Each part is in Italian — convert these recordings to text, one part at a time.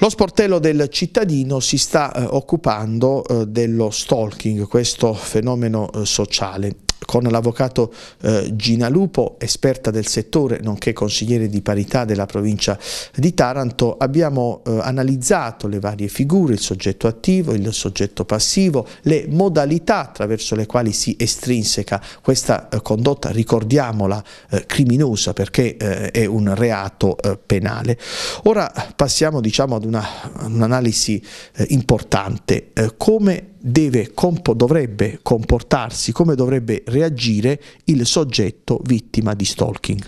Lo sportello del cittadino si sta eh, occupando eh, dello stalking, questo fenomeno eh, sociale con l'avvocato eh, Gina Lupo, esperta del settore, nonché consigliere di parità della provincia di Taranto, abbiamo eh, analizzato le varie figure, il soggetto attivo, il soggetto passivo, le modalità attraverso le quali si estrinseca questa eh, condotta, ricordiamola, eh, criminosa perché eh, è un reato eh, penale. Ora passiamo diciamo, ad un'analisi un importante, come deve, comp dovrebbe comportarsi, come dovrebbe reagire reagire il soggetto vittima di stalking.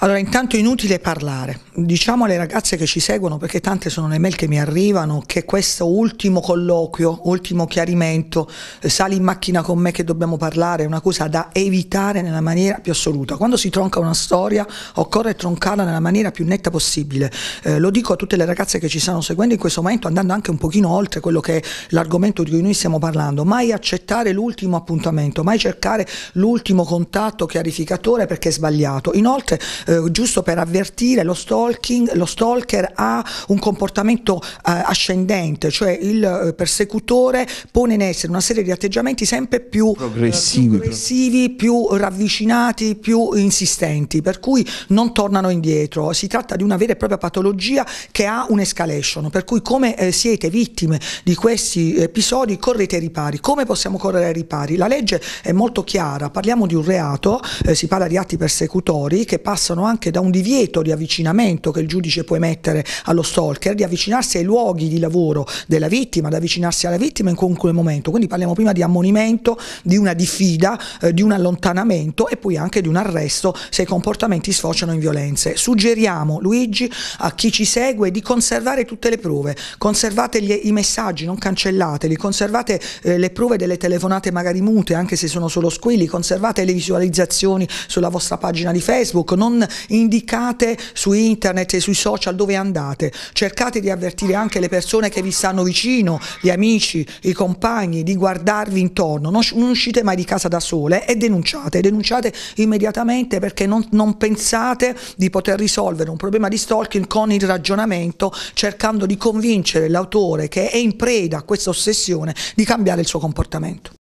Allora, intanto è inutile parlare. Diciamo alle ragazze che ci seguono, perché tante sono le mail che mi arrivano, che questo ultimo colloquio, ultimo chiarimento, eh, sali in macchina con me che dobbiamo parlare, è una cosa da evitare nella maniera più assoluta. Quando si tronca una storia, occorre troncarla nella maniera più netta possibile. Eh, lo dico a tutte le ragazze che ci stanno seguendo in questo momento, andando anche un pochino oltre quello che è l'argomento di cui noi stiamo parlando. Mai accettare l'ultimo appuntamento, mai cercare l'ultimo contatto chiarificatore perché è sbagliato. Inoltre, eh, giusto per avvertire lo, lo stalker ha un comportamento eh, ascendente, cioè il eh, persecutore pone in essere una serie di atteggiamenti sempre più eh, progressivi, più, progressivi, più ravvicinati, più insistenti, per cui non tornano indietro. Si tratta di una vera e propria patologia che ha un'escalation, per cui come siete vittime di questi episodi correte ai ripari. Come possiamo correre ai ripari? La legge è molto chiara, parliamo di un reato, eh, si parla di atti persecutori che passano passano anche da un divieto di avvicinamento che il giudice può emettere allo stalker, di avvicinarsi ai luoghi di lavoro della vittima, di avvicinarsi alla vittima in qualunque momento. Quindi parliamo prima di ammonimento, di una diffida, eh, di un allontanamento e poi anche di un arresto se i comportamenti sfociano in violenze. Suggeriamo, Luigi, a chi ci segue di conservare tutte le prove, conservate gli, i messaggi, non cancellateli, conservate eh, le prove delle telefonate magari mute, anche se sono solo squilli, conservate le visualizzazioni sulla vostra pagina di Facebook, non indicate su internet e sui social dove andate, cercate di avvertire anche le persone che vi stanno vicino, gli amici, i compagni, di guardarvi intorno, non, uscite mai di casa da sole e denunciate, denunciate immediatamente perché non, non pensate di poter risolvere un problema di stalking con il ragionamento cercando di convincere l'autore che è in preda a questa ossessione di cambiare il suo comportamento.